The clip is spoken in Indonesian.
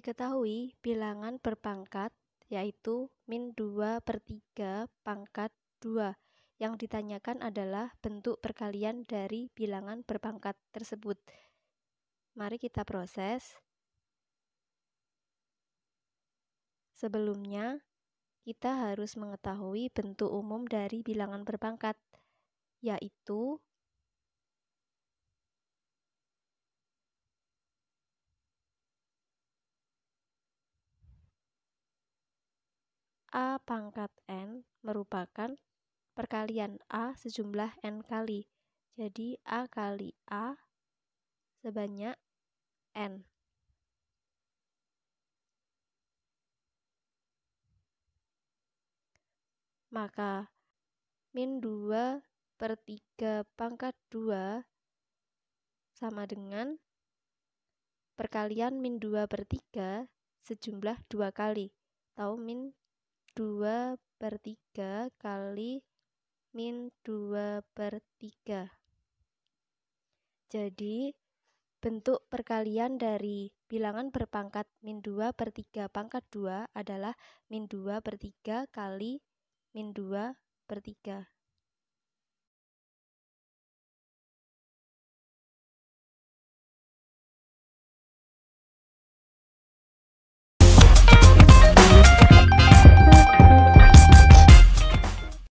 Diketahui bilangan berpangkat yaitu min dua per tiga pangkat dua Yang ditanyakan adalah bentuk perkalian dari bilangan berpangkat tersebut. Mari kita proses. Sebelumnya, kita harus mengetahui bentuk umum dari bilangan berpangkat, yaitu A pangkat N merupakan perkalian A sejumlah N kali. Jadi A kali A sebanyak N. Maka min 2 per 3 pangkat 2 sama dengan perkalian min 2 per 3 sejumlah 2 kali atau min 2 per 3 kali min 2 per 3. Jadi, bentuk perkalian dari bilangan berpangkat min 2 per 3 pangkat 2 adalah min 2 per 3 kali min 2 per 3.